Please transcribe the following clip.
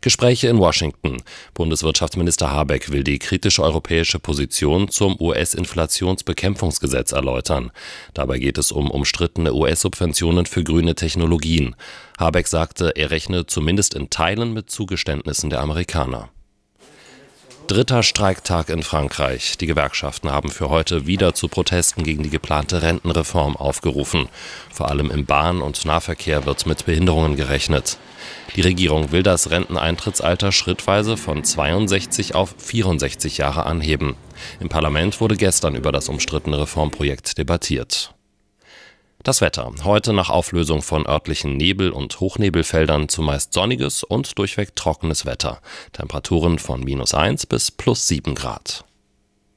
Gespräche in Washington. Bundeswirtschaftsminister Habeck will die kritische europäische Position zum US-Inflationsbekämpfungsgesetz erläutern. Dabei geht es um umstrittene US-Subventionen für grüne Technologien. Habeck sagte, er rechne zumindest in Teilen mit Zugeständnissen der Amerikaner. Dritter Streiktag in Frankreich. Die Gewerkschaften haben für heute wieder zu Protesten gegen die geplante Rentenreform aufgerufen. Vor allem im Bahn- und Nahverkehr wird mit Behinderungen gerechnet. Die Regierung will das Renteneintrittsalter schrittweise von 62 auf 64 Jahre anheben. Im Parlament wurde gestern über das umstrittene Reformprojekt debattiert. Das Wetter. Heute nach Auflösung von örtlichen Nebel- und Hochnebelfeldern zumeist sonniges und durchweg trockenes Wetter. Temperaturen von minus 1 bis plus 7 Grad.